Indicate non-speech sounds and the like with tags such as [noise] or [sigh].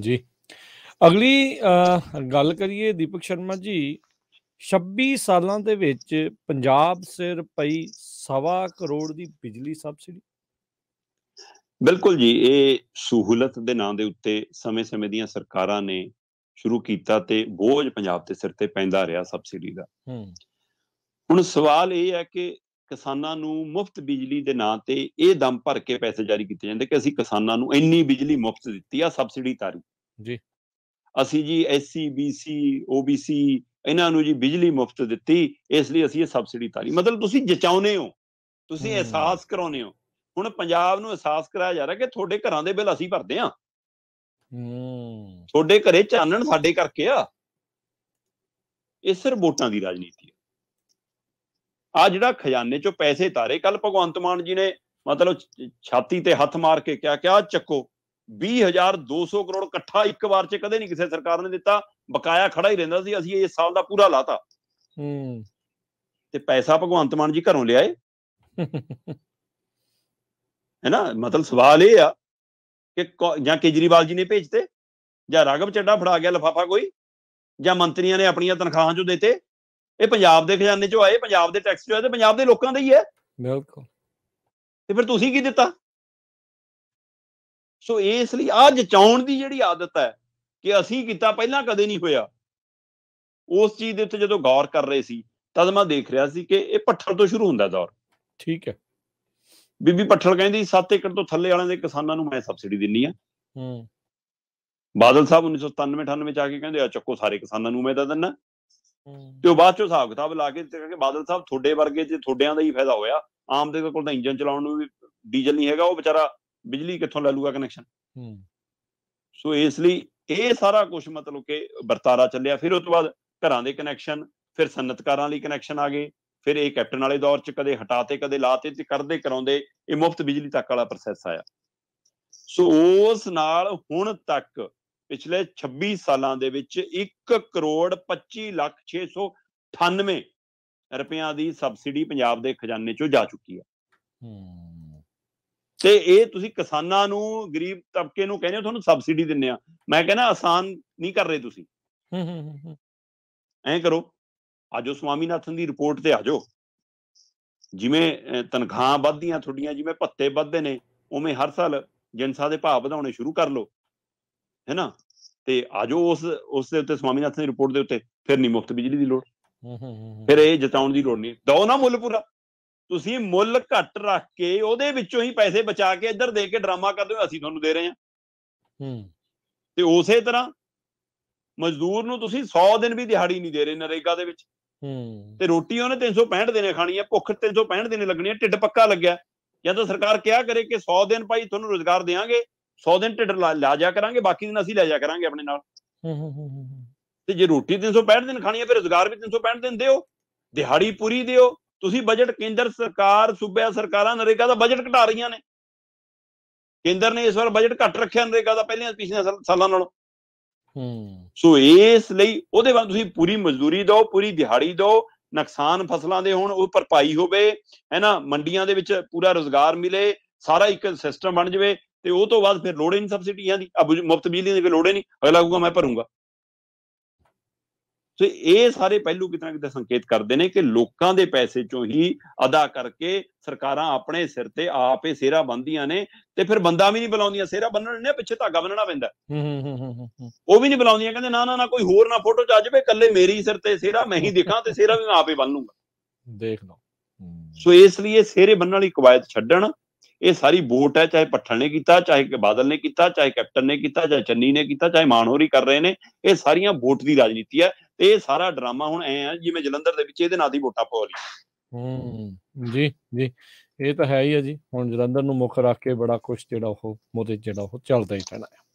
ਜੀ ਅਗਲੀ ਗੱਲ ਕਰੀਏ ਦੀਪਕ ਸ਼ਰਮਾ ਜੀ 26 ਸਾਲਾਂ ਦੇ ਵਿੱਚ ਪੰਜਾਬ ਸਿਰ ਪਈ ਸਵਾ ਕਰੋੜ ਦੀ ਬਿਜਲੀ ਸਬਸਿਡੀ ਬਿਲਕੁਲ ਜੀ ਇਹ ਸਹੂਲਤ ਦੇ ਨਾਂ ਦੇ ਉੱਤੇ ਸਮੇਂ-ਸਮੇਂ ਦੀਆਂ ਸਰਕਾਰਾਂ ਨੇ ਸ਼ੁਰੂ ਕੀਤਾ ਤੇ ਬੋਝ ਪੰਜਾਬ ਦੇ ਸਿਰ ਤੇ ਪੈਂਦਾ ਰਿਹਾ ਸਬਸਿਡੀ ਦਾ ਹੂੰ ਹੁਣ ਸਵਾਲ ਇਹ ਹੈ ਕਿ ਕਿਸਾਨਾਂ ਨੂੰ ਮੁਫਤ ਬਿਜਲੀ ਦੇ ਨਾਂ ਤੇ ਇਹ ਦਮ ਭਰ ਕੇ ਪੈਸੇ ਜਾਰੀ ਕੀਤੇ ਜਾਂਦੇ ਕਿ ਅਸੀਂ ਕਿਸਾਨਾਂ ਨੂੰ ਇੰਨੀ ਬਿਜਲੀ ਮੁਫਤ ਦਿੱਤੀ ਆ ਸਬਸਿਡੀ ਤਾਰੀ ਜੀ ਅਸੀਂ ਜੀ ਐਸਸੀ ਬੀਸੀ ਓਬੀਸੀ ਇਹਨਾਂ ਨੂੰ ਜੀ ਬਿਜਲੀ ਮੁਫਤ ਦਿੱਤੀ ਇਸ ਲਈ ਅਸੀਂ ਇਹ ਸਬਸਿਡੀ ਤਾਰੀ ਮਤਲਬ ਤੁਸੀਂ ਜਚਾਉਨੇ ਹੋ ਤੁਸੀਂ ਅਹਿਸਾਸ ਕਰਾਉਨੇ ਹੋ ਹੁਣ ਪੰਜਾਬ ਨੂੰ ਅਹਿਸਾਸ ਕਰਾਇਆ ਜਾ ਰਿਹਾ ਕਿ ਤੁਹਾਡੇ ਘਰਾਂ ਦੇ ਬਿੱਲ ਅਸੀਂ ਭਰਦੇ ਆ ਹੂੰ ਤੁਹਾਡੇ ਘਰੇ ਚਾਨਣ ਸਾਡੇ ਕਰਕੇ ਆ ਇਹ ਸਿਰ ਵੋਟਾਂ ਦੀ ਰਾਜਨੀਤੀ ਆ ਜਿਹੜਾ ਖਜ਼ਾਨੇ ਚੋਂ ਪੈਸੇ ਤਾਰੇ ਕੱਲ ਭਗਵੰਤ ਮਾਨ ਜੀ ਨੇ ਮਤਲਬ ਛਾਤੀ ਤੇ ਹੱਥ ਮਾਰ ਕੇ ਕਿਹਾ ਕਿ ਆ ਚੱਕੋ 20200 ਕਰੋੜ ਇਕੱਠਾ ਇੱਕ ਵਾਰ ਚ ਕਦੇ ਨਹੀਂ ਕਿਸੇ ਸਰਕਾਰ ਨੇ ਦਿੱਤਾ ਬਕਾਇਆ ਖੜਾ ਹੀ ਰਹਿੰਦਾ ਸੀ ਅਸੀਂ ਇਸ ਸਾਲ ਦਾ ਪੂਰਾ ਲਾਤਾ ਹੂੰ ਤੇ ਪੈਸਾ ਭਗਵੰਤ ਮਾਨ ਜੀ ਘਰੋਂ ਲਿਆਏ [laughs] ਹੈ ਨਾ ਮਤਲਬ ਸਵਾਲ ਇਹ ਆ ਕਿ ਜਾਂ ਕੇਜਰੀਵਾਲ ਜੀ ਨੇ ਭੇਜਤੇ ਜਾਂ ਰਾਗਵ ਚੱਡਾ ਫੜਾ ਗਿਆ ਲਫਾਫਾ ਕੋਈ ਜਾਂ ਮੰਤਰੀਆਂ ਨੇ ਆਪਣੀਆਂ ਤਨਖਾਹਾਂ ਚੋਂ ਦਿੱਤੇ ਇਹ ਪੰਜਾਬ ਦੇ ਖਜ਼ਾਨੇ ਚੋਂ ਆਏ ਪੰਜਾਬ ਦੇ ਟੈਕਸ ਚੋਂ ਆਏ ਤੇ ਪੰਜਾਬ ਦੇ ਲੋਕਾਂ ਦਾ ਹੀ ਹੈ ਬਿਲਕੁਲ ਤੇ ਫਿਰ ਤੁਸੀਂ ਕੀ ਦਿੱਤਾ ਸੋ ਇਸ ਲਈ ਆ ਜਚਾਉਣ ਦੀ ਜਿਹੜੀ ਆਦਤ ਹੈ ਕਿ ਅਸੀਂ ਕੀਤਾ ਪਹਿਲਾਂ ਕਦੇ ਨਹੀਂ ਹੋਇਆ ਉਸ ਚੀਜ਼ ਦੇ ਉੱਤੇ ਜਦੋਂ ਗੌਰ ਕਰ ਰਹੇ ਸੀ ਤਦ ਮੈਂ ਦੇਖ ਰਿਹਾ ਸੀ ਕਿ ਇਹ ਪੱਠਲ ਤੋਂ ਸ਼ੁਰੂ ਹੁੰਦਾ ਦੌਰ ਠੀਕ ਹੈ ਬੀਬੀ ਪੱਠਲ ਕਹਿੰਦੀ 7 ਏਕੜ ਤੋਂ ਥੱਲੇ ਵਾਲਿਆਂ ਦੇ ਕਿਸਾਨਾਂ ਨੂੰ ਮੈਂ ਸਬਸਿਡੀ ਦਿੰਨੀ ਆ ਹੂੰ ਬਾਦਲ ਸਾਹਿਬ 1997 98 ਚ ਆ ਕੇ ਕਹਿੰਦੇ ਆ ਚੱਕੋ ਸਾਰੇ ਕਿਸਾਨਾਂ ਨੂੰ ਮੈਂ ਤਾਂ ਦਿੰਨਾ ਤੇ ਉਹ ਬਾਅਦ ਚੋਂ ਹਿਸਾਬ ਕਿਤਾਬ ਲਾ ਕੇ ਤੇ ਕਿ ਬਾਦਲ ਸਾਹਿਬ ਤੁਹਾਡੇ ਵਰਗੇ ਤੇ ਤੁਹਾਡਿਆਂ ਦਾ ਹੀ ਫਾਇਦਾ ਹੋਇਆ ਆਮ ਦੇ ਕੋਲ ਤਾਂ ਇੰਜਨ ਚਲਾਉਣ ਨੂੰ ਵੀ ਡੀਜ਼ਲ ਨਹੀਂ ਹੈਗਾ ਉਹ ਵਿਚਾਰਾ ਬਿਜਲੀ ਕਿੱਥੋਂ ਲੈ ਲੂਗਾ ਕਨੈਕਸ਼ਨ ਹੂੰ ਸੋ ਇਸ ਲਈ ਇਹ ਸਾਰਾ ਕੁਝ ਮਤਲਬ ਕਿ ਵਰਤਾਰਾ ਚੱਲਿਆ ਫਿਰ ਉਸ ਤੋਂ ਬਾਅਦ ਘਰਾਂ ਦੇ ਕਨੈਕਸ਼ਨ ਫਿਰ ਸਨਤਕਾਰਾਂ ਲਈ ਕਨੈਕਸ਼ਨ ਆ ਗਏ ਫਿਰ ਇਹ ਕੈਪਟਨ ਵਾਲੇ ਦੌਰ 'ਚ ਕਦੇ ਹਟਾਤੇ ਕਦੇ ਲਾਤੇ ਤੇ ਕਰਦੇ ਕਰਾਉਂਦੇ ਇਹ ਮੁਫਤ ਬਿਜਲੀ ਤੱਕ ਵਾਲਾ ਪ੍ਰੋਸੈਸ ਆਇਆ ਸੋ ਉਸ ਨਾਲ ਹੁਣ ਤੱਕ ਪਿਛਲੇ 26 ਸਾਲਾਂ ਦੇ ਵਿੱਚ 1 ਕਰੋੜ 25 ਲੱਖ 698 ਰੁਪਿਆਂ ਦੀ ਸਬਸਿਡੀ ਪੰਜਾਬ ਦੇ ਖਜ਼ਾਨੇ ਚੋਂ ਜਾ ਚੁੱਕੀ ਹੈ ਤੇ ਇਹ ਤੁਸੀਂ ਕਿਸਾਨਾਂ ਨੂੰ ਗਰੀਬ ਤਬਕੇ ਨੂੰ ਕਹਿੰਦੇ ਹੋ ਤੁਹਾਨੂੰ ਸਬਸਿਡੀ ਦਿੰਨੇ ਆ ਮੈਂ ਕਹਿੰਦਾ ਆਸਾਨ ਨਹੀਂ ਕਰ ਰਹੇ ਤੁਸੀਂ ਹੂੰ ਹੂੰ ਐਂ ਕਰੋ ਆਜੋ ਨਾਥਨ ਦੀ ਰਿਪੋਰਟ ਤੇ ਆਜੋ ਜਿਵੇਂ ਤਨਖਾਹਾਂ ਵੱਧਦੀਆਂ ਤੁਹਾਡੀਆਂ ਜਿਵੇਂ ਭੱਤੇ ਵੱਧਦੇ ਨੇ ਉਵੇਂ ਹਰ ਸਾਲ ਜਨਸਾ ਦੇ ਭਾਅ ਵਧਾਉਣੇ ਸ਼ੁਰੂ ਕਰ ਲਓ ਹੈ ਨਾ ਤੇ ਆਜੋ ਉਸ ਉਸ ਦੇ ਉੱਤੇ ਸਵਾਮੀਨਾਥਨ ਦੀ ਰਿਪੋਰਟ ਦੇ ਉੱਤੇ ਫਿਰ ਨਹੀਂ ਮੁਫਤ ਬਿਜਲੀ ਦੀ ਲੋੜ ਫਿਰ ਇਹ ਜਤਾਉਣ ਦੀ ਲੋੜ ਨਹੀਂ ਦੋ ਨਾ ਮੁੱਲ ਪੂਰਾ ਤੁਸੀਂ ਮੁੱਲ ਘੱਟ ਰੱਖ ਕੇ ਉਹਦੇ ਵਿੱਚੋਂ ਹੀ ਪੈਸੇ ਬਚਾ ਕੇ ਇੱਧਰ ਦੇ ਕੇ ਡਰਾਮਾ ਕਰਦੇ ਹੋ ਅਸੀਂ ਤੁਹਾਨੂੰ ਦੇ ਰਹੇ ਹਾਂ ਹੂੰ ਤੇ ਉਸੇ ਤਰ੍ਹਾਂ ਮਜ਼ਦੂਰ ਨੂੰ ਤੁਸੀਂ 100 ਦਿਨ ਵੀ ਦਿਹਾੜੀ ਨਹੀਂ ਦੇ ਰਹੇ ਨਰੇਗਾ ਦੇ ਵਿੱਚ ਹੂੰ ਤੇ ਰੋਟੀ ਉਹਨੇ 365 ਦਿਨੇ ਖਾਣੀ ਹੈ ਭੁੱਖ 365 ਦਿਨੇ ਲੱਗਣੀ ਹੈ ਢਿੱਡ ਪੱਕਾ ਲੱਗਿਆ ਜਾਂ ਤਾਂ ਸਰਕਾਰ ਕਿਹਾ ਕਰੇ ਕਿ 100 ਦਿਨ ਭਾਈ ਤੁਹਾਨੂੰ ਰੋਜ਼ਗਾਰ ਦੇਵਾਂਗੇ 100 ਦਿਨ ਢਿੱਡ ਲਾ ਜਾ ਕਰਾਂਗੇ ਬਾਕੀ ਦਿਨ ਅਸੀਂ ਲੈ ਜਾ ਕਰਾਂਗੇ ਆਪਣੇ ਨਾਲ ਤੇ ਜੇ ਰੋਟੀ 365 ਦਿਨ ਖਾਣੀ ਹੈ ਫਿਰ ਰੋਜ਼ਗਾਰ ਵੀ 365 ਦਿਨ ਦਿਓ ਦਿਹਾੜੀ ਪੂਰੀ ਦਿਓ ਤੁਸੀਂ ਬਜਟ ਕੇਂਦਰ ਸਰਕਾਰ ਸੂਬੇ ਸਰਕਾਰਾਂ ਨਰੇਗਾ ਦਾ ਬਜਟ ਘਟਾ ਰਹੀਆਂ ਨੇ ਕੇਂਦਰ ਨੇ ਇਸ ਵਾਰ ਬਜਟ ਘੱਟ ਰੱਖਿਆ ਨਰੇਗਾ ਦਾ ਪਹਿਲੇ ਪਿਛਲੇ ਸਾਲਾਂ ਨਾਲੋਂ ਹੂੰ ਸੋ ਇਸ ਲਈ ਉਹਦੇ ਬਾਅਦ ਤੁਸੀਂ ਪੂਰੀ ਮਜ਼ਦੂਰੀ ਦਿਓ ਪੂਰੀ ਦਿਹਾੜੀ ਦਿਓ ਨੁਕਸਾਨ ਫਸਲਾਂ ਦੇ ਹੋਣ ਉਹ ਭਰਪਾਈ ਹੋਵੇ ਹੈਨਾ ਮੰਡੀਆਂ ਦੇ ਵਿੱਚ ਪੂਰਾ ਰੋਜ਼ਗਾਰ ਮਿਲੇ ਸਾਰਾ ਇੱਕ ਸਿਸਟਮ ਬਣ ਜਵੇ ਤੇ ਉਹ ਤੋਂ ਬਾਅਦ ਫਿਰ ਲੋੜੇ ਨਹੀਂ ਸਬਸਿਡੀਆਂ ਦੀ ਅਬ ਮੁਫਤ ਬਿਜਲੀ ਦੀ ਵੀ ਲੋੜੇ ਨਹੀਂ ਅਗਲਾ ਕਹੂਗਾ ਮੈਂ ਭਰੂੰਗਾ ਸੋ ਇਹ ਸਾਰੇ ਪਹਿਲੂ ਕਿਤਨਾ ਕਿਤੇ ਸੰਕੇਤ ਕਰਦੇ ਨੇ ਕਿ ਲੋਕਾਂ ਦੇ ਪੈਸੇ ਚੋਂ ਹੀ ਅਦਾ ਕਰਕੇ ਸਰਕਾਰਾਂ ਆਪਣੇ ਸਿਰ ਤੇ ਆਪੇ ਸੇਰਾ ਬੰਦੀਆਂ ਨੇ ਤੇ ਫਿਰ ਬੰਦਾ ਵੀ ਨਹੀਂ ਬੁਲਾਉਂਦੀਆਂ ਸੇਰਾ ਬੰਨਣ ਨੇ ਪਿੱਛੇ ਧਾਗਾ ਬੰਨਣਾ ਪੈਂਦਾ ਉਹ ਵੀ ਨਹੀਂ ਬੁਲਾਉਂਦੀਆਂ ਕਹਿੰਦੇ ਨਾ ਨਾ ਨਾ ਕੋਈ ਹੋਰ ਨਾ ਫੋਟੋ ਚ ਆ ਜਾਵੇ ਕੱਲੇ ਮੇਰੀ ਸਿਰ ਤੇ ਸੇਰਾ ਮੈਂ ਹੀ ਦੇਖਾਂ ਤੇ ਸੇਰਾ ਵੀ ਮੈਂ ਆਪੇ ਬੰਨ ਲੂੰਗਾ ਦੇਖ ਲਓ ਸੋ ਇਸ ਲਈ ਇਹ ਸੇਰੇ ਬੰਨਣ ਵਾਲੀ ਕਵਾਇਤ ਛੱਡਣ ਇਹ ਸਾਰੀ ਵੋਟ ਹੈ ਚਾਹੇ ਪੱਠਣ ਨੇ ਕੀਤਾ ਚਾਹੇ ਕਿ ਬਾਦਲ ਨੇ ਕੀਤਾ ਚਾਹੇ ਕੈਪਟਨ ਨੇ ਕੀਤਾ ਚਾਹੇ ਚੰਨੀ ਨੇ ਕੀਤਾ ਚਾਹੇ ਮਾਨਹੋਰੀ ਕਰ ਰਹੇ ਨੇ ਇਹ ਸਾਰੀਆਂ ਵੋਟ ਦੀ ਰਾਜਨੀਤੀ ਹੈ ਤੇ ਇਹ ਸਾਰਾ ਡਰਾਮਾ ਹੁਣ ਐ ਆ ਜਿਵੇਂ ਜਲੰਧਰ ਦੇ ਵਿੱਚ ਇਹਦੇ ਨਾਲ ਦੀ ਵੋਟਾਂ ਪਵਾ ਲਈ ਹੂੰ ਜੀ ਜੀ ਇਹ ਤਾਂ ਹੈ ਹੀ ਆ ਜੀ ਹੁਣ ਜਲੰਧਰ ਨੂੰ ਮੁੱਖ ਰੱਖ ਕੇ ਬੜਾ ਕੁਝ ਜਿਹੜਾ ਉਹ ਮੋਦੇ ਜਿਹੜਾ ਉਹ ਚੱਲਦਾ ਹੀ ਪੈਣਾ ਹੈ